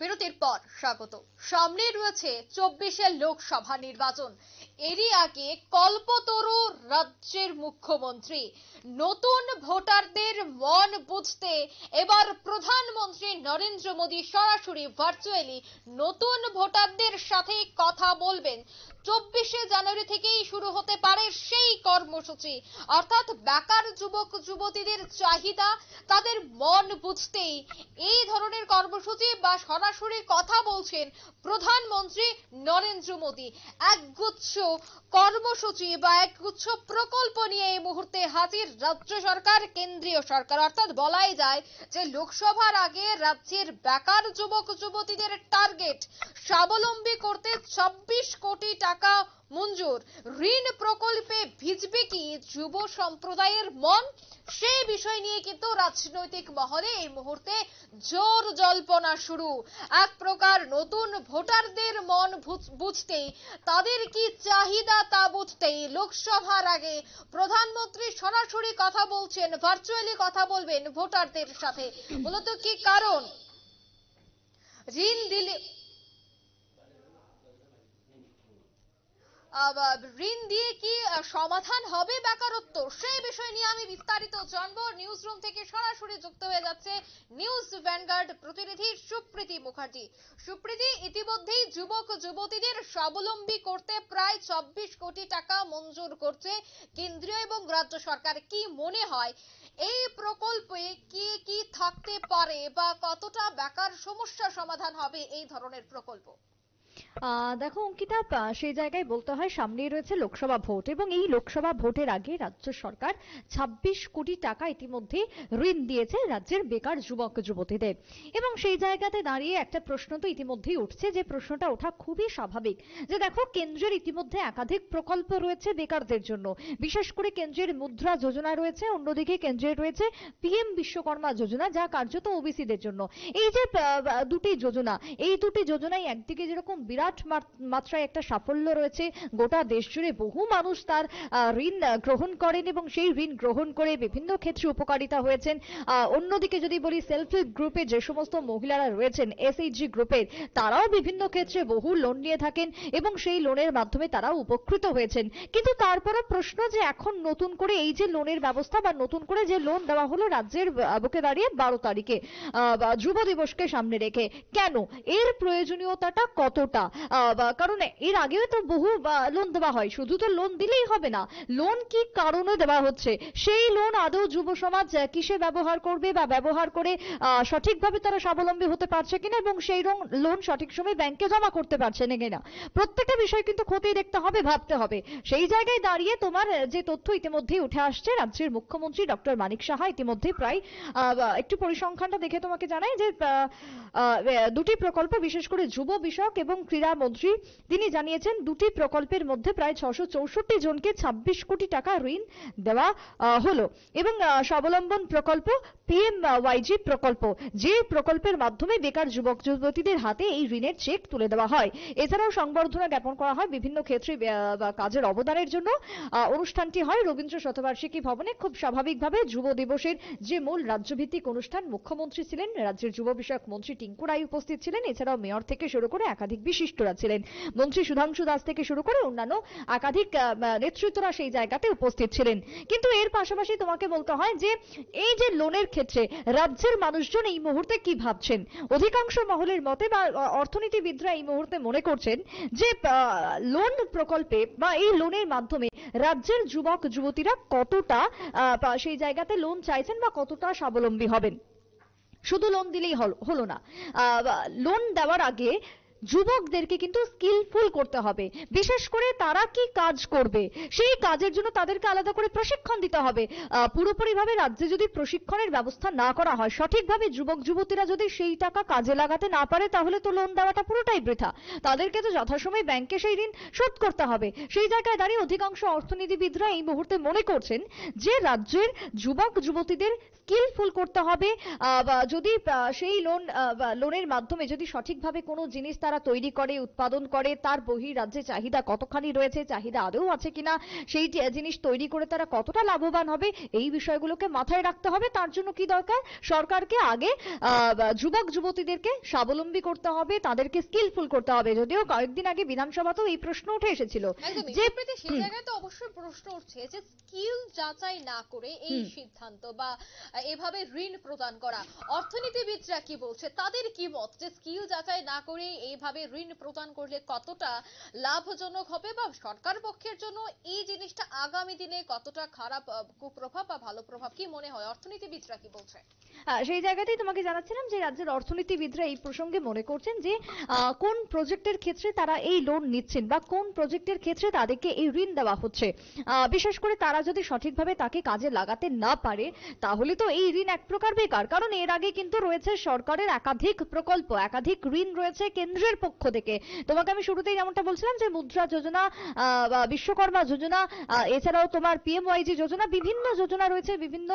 বিরতির পর স্বাগত সামনে রয়েছে চব্বিশের লোকসভা নির্বাচন এরই আগে কল্পতরু রাজ্যের মুখ্যমন্ত্রী নতুন ভোটারদের মন বুঝতে এবার প্রধানমন্ত্রী নরেন্দ্র মোদী সরাসরি ভার্চুয়ালি নতুন ভোটারদের সাথে কথা বলবেন চব্বিশে জানুয়ারি থেকেই শুরু হতে পারে সেই কর্মসূচি অর্থাৎ বেকার যুবক যুবতীদের চাহিদা তাদের মন বুঝতেই এই ধরনের কর্মসূচি বা সরাসরি কথা বলছেন প্রধানমন্ত্রী নরেন্দ্র মোদী একগুচ্ছ কর্মসূচি বা এক উৎসব প্রকল্প নিয়ে এই মুহূর্তে হাজির রাজ্য সরকার কেন্দ্রীয় সরকার অর্থাৎ বলাই যায় যে লোকসভার আগে রাজ্যের বেকার যুবক যুবতীদের টার্গেট স্বাবলম্বী করতে ২৬ কোটি টাকা মঞ্জুর ঋণ প্রকল্পে ভিজবে কি যুব সম্প্রদায়ের মন সেই বিষয় নিয়ে কিন্তু রাজনৈতিক মহলে এই মুহূর্তে জোর জল্পনা শুরু এক প্রকার নতুন ভোটারদের মন বুঝতেই তাদের কি চাহিদা তা বুঝতেই লোকসভার আগে প্রধানমন্ত্রী সরাসরি কথা বলছেন ভার্চুয়ালি কথা বলবেন ভোটারদের সাথে মূলত কি কারণ ঋণ দিলে ঋণ দিয়ে কি সমাধান হবে বেকারত্ব সেই বিষয় নিয়ে আমি বিস্তারিত জানবো নিউজ রুম থেকে সরাসরি যুক্ত হয়ে যাচ্ছে নিউজ ভ্যানগার্ড প্রতিনিধি সুপ্রীতি মুখার্জি সুপ্রীতি ইতিমধ্যেই যুবক যুবতীদের স্বাবলম্বী করতে প্রায় চব্বিশ কোটি টাকা মঞ্জুর করছে কেন্দ্রীয় এবং রাজ্য সরকার কি মনে হয় এই প্রকল্পে কি কি থাকতে পারে বা কতটা বেকার সমস্যা সমাধান হবে এই ধরনের প্রকল্প দেখো অঙ্কিতা সেই জায়গায় বলতে হয় সামনেই রয়েছে লোকসভা ভোট এবং এই লোকসভা ভোটের আগে রাজ্য সরকার ২৬ কোটি টাকা ইতিমধ্যে ঋণ দিয়েছে রাজ্যের বেকার যুবক যুবতীদের এবং সেই জায়গাতে দাঁড়িয়ে একটা প্রশ্ন তো ইতিমধ্যেই উঠছে যে প্রশ্নটা ওঠা খুবই স্বাভাবিক যে দেখো কেন্দ্রের ইতিমধ্যে একাধিক প্রকল্প রয়েছে বেকারদের জন্য বিশেষ করে কেন্দ্রের মুদ্রা যোজনা রয়েছে অন্যদিকে কেন্দ্রের রয়েছে পিএম বিশ্বকর্মা যোজনা যা কার্যত ওবিসিদের জন্য এই যে দুটি যোজনা এই দুটি যোজনাই একদিকে যেরকম বিরাট মাত্রায় একটা সাফল্য রয়েছে গোটা দেশ জুড়ে বহু মানুষ তার ঋণ গ্রহণ করেন এবং সেই ঋণ গ্রহণ করে বিভিন্ন ক্ষেত্রে উপকারিতা হয়েছেন অন্যদিকে যদি বলি সেলফ হেল্প গ্রুপে যে সমস্ত মহিলারা রয়েছেন এসএইচজি গ্রুপের তারাও বিভিন্ন ক্ষেত্রে বহু লোন নিয়ে থাকেন এবং সেই লোনের মাধ্যমে তারা উপকৃত হয়েছেন কিন্তু তারপরও প্রশ্ন যে এখন নতুন করে এই যে লোনের ব্যবস্থা বা নতুন করে যে লোন দেওয়া হলো রাজ্যের বুকে দাঁড়িয়ে বারো তারিখে যুব দিবসকে সামনে রেখে কেন এর প্রয়োজনীয়তাটা কতটা ওটা কারণ এর আগেও তো বহু লোন দেওয়া হয় শুধু তো লোন দিলেই হবে না লোন কি কারণে দেওয়া হচ্ছে সেই লোন আদৌ যুব সমাজ কিসে ব্যবহার করবে বা ব্যবহার করে সঠিকভাবে তারা স্বাবলম্বী হতে পারছে কিনা এবং সেই লোন সঠিক সময় ব্যাংকে জমা করতে পারছে না কিনা প্রত্যেকটা বিষয় কিন্তু খতিয়ে দেখতে হবে ভাবতে হবে সেই জায়গায় দাঁড়িয়ে তোমার যে তথ্য ইতিমধ্যেই উঠে আসছে রাজ্যের মুখ্যমন্ত্রী ডক্টর মানিক সাহা ইতিমধ্যে প্রায় একটু পরিসংখ্যানটা দেখে তোমাকে জানাই যে দুটি প্রকল্প বিশেষ করে যুব বিষয়ক এবং ক্রীড়া মন্ত্রী তিনি জানিয়েছেন দুটি প্রকল্পের মধ্যে প্রায় ছশো চৌষট্টি জনকে ছাব্বিশ কোটি টাকা ঋণ দেওয়া হলো এবং স্বাবলম্বন প্রকল্প পিএম ওয়াইজি প্রকল্প যে প্রকল্পের মাধ্যমে বেকার যুবক যুবতীদের হাতে এই ঋণের চেক তুলে দেওয়া হয় এছাড়াও সংবর্ধনা জ্ঞাপন করা হয় বিভিন্ন ক্ষেত্রে কাজের অবদানের জন্য অনুষ্ঠানটি হয় রবীন্দ্র শতবার্ষিকী ভবনে খুব স্বাভাবিকভাবে যুব দিবসের যে মূল রাজ্যভিত্তিক অনুষ্ঠান মুখ্যমন্ত্রী ছিলেন রাজ্যের যুব বিষয়ক মন্ত্রী টিঙ্কু রায় উপস্থিত ছিলেন এছাড়াও মেয়র থেকে শুরু করে একাধিক বিশিষ্টরা ছিলেন মন্ত্রী সুধাংশু দাস থেকে শুরু করে অন্যান্য একাধিক নেতৃত্বরা সেই জায়গাতে উপস্থিত ছিলেন কিন্তু এর পাশাপাশি তোমাকে বলতে হয় যে এই যে লোনের ক্ষেত্রে রাজ্যের মানুষজন এই মুহূর্তে কি ভাবছেন অধিকাংশ মহলের মতে বা অর্থনীতিবিদরা এই মুহূর্তে মনে করছেন যে লোন প্রকল্পে বা এই লোনের মাধ্যমে রাজ্যের যুবক যুবতীরা কতটা সেই জায়গাতে লোন চাইছেন বা কতটা স্বাবলম্বী হবেন শুধু লোন দিলেই হলো না লোন দেওয়ার আগে যুবকদেরকে কিন্তু স্কিলফুল করতে হবে বিশেষ করে তারা কি কাজ করবে সেই কাজের জন্য তাদেরকে আলাদা করে প্রশিক্ষণ দিতে হবে পুরোপুরিভাবে রাজ্যে যদি প্রশিক্ষণের ব্যবস্থা না করা হয় সঠিকভাবে যুবক যুবতীরা যদি সেই টাকা কাজে লাগাতে না পারে তাহলে তো লোন দেওয়াটা পুরোটাই বৃথা তাদেরকে তো যথাসময়ে ব্যাংকে সেই ঋণ শোধ করতে হবে সেই জায়গায় দাঁড়িয়ে অধিকাংশ অর্থনীতিবিদরা এই মুহূর্তে মনে করছেন যে রাজ্যের যুবক যুবতীদের স্কিলফুল করতে হবে যদি সেই লোন লোনের মাধ্যমে যদি সঠিকভাবে কোনো জিনিস তার তারা তৈরি করে উৎপাদন করে তার বহি রাজ্যে চাহিদা কতখানি রয়েছে চাহিদা আদৌ আছে কিনা সেই জিনিস তৈরি করে তারা কতটা লাভবান হবে এই বিষয়গুলোকে মাথায় রাখতে হবে তার জন্য কি দরকার সরকারকে আগে যুবক যুবতীদেরকে স্বাবলম্বী করতে হবে তাদেরকে স্কিলফুল করতে হবে যদিও কয়েকদিন আগে বিধানসভাতেও এই প্রশ্ন উঠে এসেছিল যে অবশ্যই প্রশ্ন উঠছে যে স্কিল যাচাই না করে এই সিদ্ধান্ত বা এভাবে ঋণ প্রদান করা অর্থনীতিবিদরা কি বলছে তাদের কি মত যে স্কিল যাচাই না করে এই এইভাবে ঋণ প্রদান করলে কতটা লাভজনক হবে বা সরকার পক্ষের জন্য এই জিনিসটা আগামী দিনে কতটা খারাপ কুপ্রভাব বা ভালো প্রভাব কি মনে হয় অর্থনীতিবিদরা কি বলছে সেই জায়গাতেই তোমাকে জানাচ্ছিলাম যে রাজ্যের অর্থনীতিবিদরা এই প্রসঙ্গে মনে করছেন যে কোন প্রজেক্টের ক্ষেত্রে তারা এই লোন নিচ্ছেন বা কোন প্রজেক্টের ক্ষেত্রে তাদেরকে এই ঋণ দেওয়া হচ্ছে বিশেষ করে তারা যদি সঠিকভাবে তাকে কাজে লাগাতে না পারে তাহলে তো এই ঋণ এক প্রকার বেকার কারণ এর আগে কিন্তু রয়েছে সরকারের একাধিক প্রকল্প একাধিক ঋণ রয়েছে কেন্দ্রের সরকারের পক্ষ থেকে তোমাকে আমি শুরুতেই যেমনটা বলছিলাম যে মুদ্রা যোজনা বিশ্বকর্মা যোজনা এছাড়াও তোমার পিএমওয়াইজি যোজনা বিভিন্ন যোজনা রয়েছে বিভিন্ন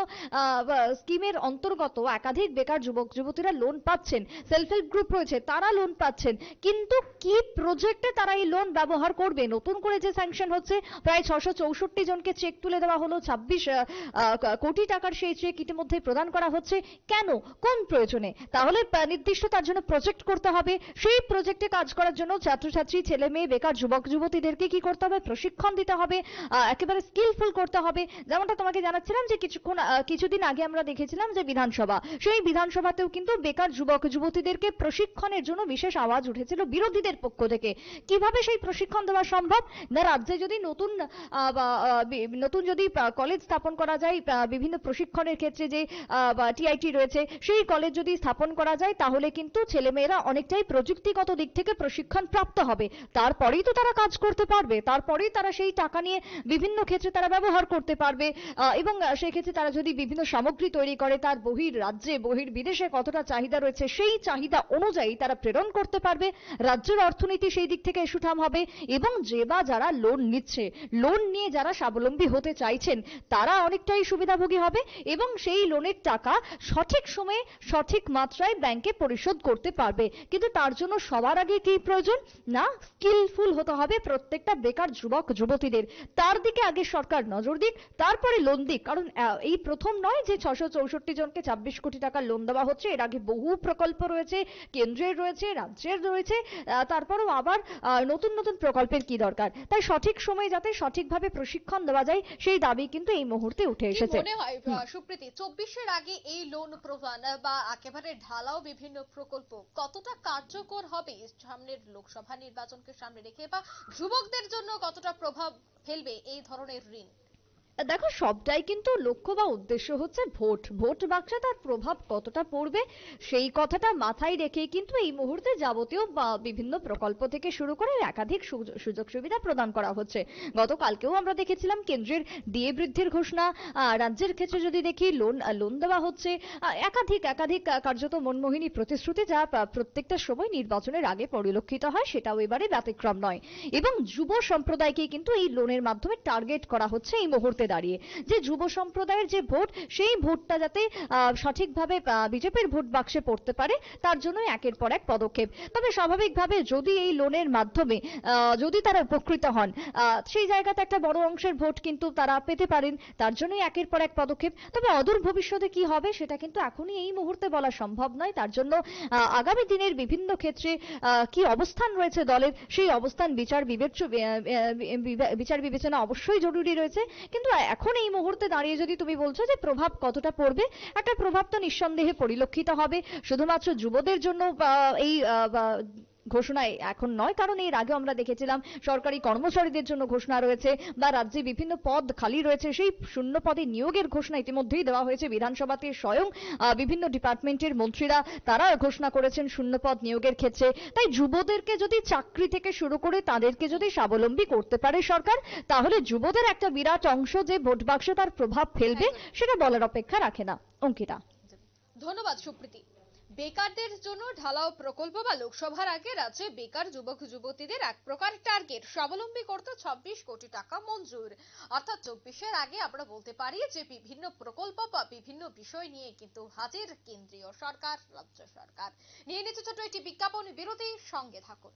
স্কিমের অন্তর্গত একাধিক বেকার যুবক যুবতীরা লোন পাচ্ছেন সেলফ হেল্প গ্রুপ রয়েছে তারা লোন পাচ্ছেন কিন্তু কি প্রজেক্টে তারা এই লোন ব্যবহার করবে নতুন করে যে স্যাংশন হচ্ছে প্রায় ছশো চৌষট্টি জনকে চেক তুলে দেওয়া হলো ছাব্বিশ কোটি টাকার সেই চেক ইতিমধ্যে প্রদান করা হচ্ছে কেন কোন প্রয়োজনে তাহলে নির্দিষ্ট তার জন্য প্রজেক্ট করতে হবে সেই প্রজেক্ট প্রজেক্টে কাজ করার জন্য ছাত্রছাত্রী ছেলে মেয়ে বেকার যুবক যুবতীদেরকে কি করতে হবে প্রশিক্ষণ দিতে হবে একেবারে স্কিলফুল করতে হবে যেমনটা তোমাকে জানাচ্ছিলাম যে কিছুক্ষণ কিছুদিন আগে আমরা দেখেছিলাম যে বিধানসভা সেই বিধানসভাতেও কিন্তু বেকার যুবক যুবতীদেরকে প্রশিক্ষণের জন্য বিশেষ আওয়াজ উঠেছিল বিরোধীদের পক্ষ থেকে কিভাবে সেই প্রশিক্ষণ দেওয়া সম্ভব না রাজ্যে যদি নতুন নতুন যদি কলেজ স্থাপন করা যায় বিভিন্ন প্রশিক্ষণের ক্ষেত্রে যে টিআইটি রয়েছে সেই কলেজ যদি স্থাপন করা যায় তাহলে কিন্তু ছেলেমেয়েরা অনেকটাই প্রযুক্তিগত দিক থেকে প্রশিক্ষণ প্রাপ্ত হবে তারপরেই তো তারা কাজ করতে পারবে তারপরেই তারা সেই টাকা নিয়ে বিভিন্ন ক্ষেত্রে তারা ব্যবহার করতে পারবে এবং সেক্ষেত্রে তারা যদি বিভিন্ন সামগ্রী তৈরি করে তার বহির রাজ্যে বহির বিদেশে কতটা চাহিদা রয়েছে সেই চাহিদা অনুযায়ী তারা প্রেরণ করতে পারবে রাজ্যের অর্থনীতি সেই দিক থেকে সুঠাম হবে এবং যে বা যারা লোন নিচ্ছে লোন নিয়ে যারা স্বাবলম্বী হতে চাইছেন তারা অনেকটাই সুবিধাভোগী হবে এবং সেই লোনের টাকা সঠিক সময়ে সঠিক মাত্রায় ব্যাংকে পরিশোধ করতে পারবে কিন্তু তার জন্য সবার আগে কি প্রয়োজন না স্কিলফুল হতে হবে প্রত্যেকটা বেকার যুবক যুবতীদের তার দিকে আগে সরকার নজর দিক তারপরে লোন দিক কারণ এই প্রথম নয় যে ছশো চৌষট্টি জনকে ছাব্বিশ কোটি টাকা লোন দেওয়া হচ্ছে এর আগে বহু প্রকল্প রয়েছে কেন্দ্রের রয়েছে রাজ্যের রয়েছে তারপরেও আবার নতুন নতুন প্রকল্পের কি দরকার তাই সঠিক সময়ে যাতে সঠিকভাবে প্রশিক্ষণ দেওয়া যায় সেই দাবি কিন্তু এই মুহূর্তে উঠে এসেছে মনে হয় সুপ্রীতি চব্বিশের আগে এই লোন প্রদান বা একেবারে ঢালাও বিভিন্ন প্রকল্প কতটা কার্যকর হবে হবে সামনের লোকসভা নির্বাচনকে সামনে রেখে বা যুবকদের জন্য কতটা প্রভাব ফেলবে এই ধরনের ঋণ দেখো সবটাই কিন্তু লক্ষ্য বা উদ্দেশ্য হচ্ছে ভোট ভোট বাক্সে তার প্রভাব কতটা পড়বে সেই কথাটা মাথায় রেখে কিন্তু এই মুহূর্তে যাবতীয় বিভিন্ন প্রকল্প থেকে শুরু করে একাধিক সুযোগ সুবিধা প্রদান করা হচ্ছে গতকালকেও আমরা দেখেছিলাম কেন্দ্রের ডিএ বৃদ্ধির ঘোষণা রাজ্যের ক্ষেত্রে যদি দেখি লোন লোন দেওয়া হচ্ছে একাধিক একাধিক কার্যত মনমোহিনী প্রতিশ্রুতি যা প্রত্যেকটা সময় নির্বাচনের আগে পরিলক্ষিত হয় সেটাও এবারে ব্যতিক্রম নয় এবং যুব সম্প্রদায়কে কিন্তু এই লোনের মাধ্যমে টার্গেট করা হচ্ছে এই মুহূর্তে মুহূর্তে দাঁড়িয়ে যে যুব সম্প্রদায়ের যে ভোট সেই ভোটটা যাতে সঠিকভাবে বিজেপির ভোট বাক্সে পড়তে পারে তার জন্য একের পর এক পদক্ষেপ তবে স্বাভাবিকভাবে যদি এই লোনের মাধ্যমে যদি তারা উপকৃত হন সেই জায়গাতে একটা বড় অংশের ভোট কিন্তু তারা পেতে পারেন তার জন্যই একের পর এক পদক্ষেপ তবে অদূর ভবিষ্যতে কি হবে সেটা কিন্তু এখনই এই মুহূর্তে বলা সম্ভব নয় তার জন্য আগামী দিনের বিভিন্ন ক্ষেত্রে কি অবস্থান রয়েছে দলের সেই অবস্থান বিচার বিবেচ্য বিচার বিবেচনা অবশ্যই জরুরি রয়েছে কিন্তু এখন এই মুহূর্তে দাঁড়িয়ে যদি তুমি বলছো যে প্রভাব কতটা পড়বে একটা প্রভাব তো নিঃসন্দেহে পরিলক্ষিত হবে শুধুমাত্র যুবদের জন্য এই ঘোষণায় এখন নয় কারণ এর আগে আমরা দেখেছিলাম সরকারি কর্মচারীদের জন্য ঘোষণা রয়েছে বা রাজ্যে বিভিন্ন পদ খালি রয়েছে সেই শূন্য পদে নিয়োগের ঘোষণা ইতিমধ্যেই দেওয়া হয়েছে বিধানসভাতে স্বয়ং বিভিন্ন ডিপার্টমেন্টের মন্ত্রীরা তারা ঘোষণা করেছেন শূন্য পদ নিয়োগের ক্ষেত্রে তাই যুবদেরকে যদি চাকরি থেকে শুরু করে তাদেরকে যদি স্বাবলম্বী করতে পারে সরকার তাহলে যুবদের একটা বিরাট অংশ যে ভোট বাক্সে তার প্রভাব ফেলবে সেটা বলার অপেক্ষা রাখে না অঙ্কিতা ধন্যবাদ সুপ্রীতি বেকারদের জন্য ঢালাও প্রকল্প বা লোকসভার আগে রাজ্যে বেকার যুবক যুবতীদের এক প্রকার টার্গেট স্বাবলম্বী করতে ২৬ কোটি টাকা মঞ্জুর অর্থাৎ চব্বিশের আগে আমরা বলতে পারি যে বিভিন্ন প্রকল্প বা বিভিন্ন বিষয় নিয়ে কিন্তু হাজির কেন্দ্রীয় সরকার রাজ্য সরকার নিয়ে নিতে ছোট একটি বিজ্ঞাপন বিরতি সঙ্গে থাকুন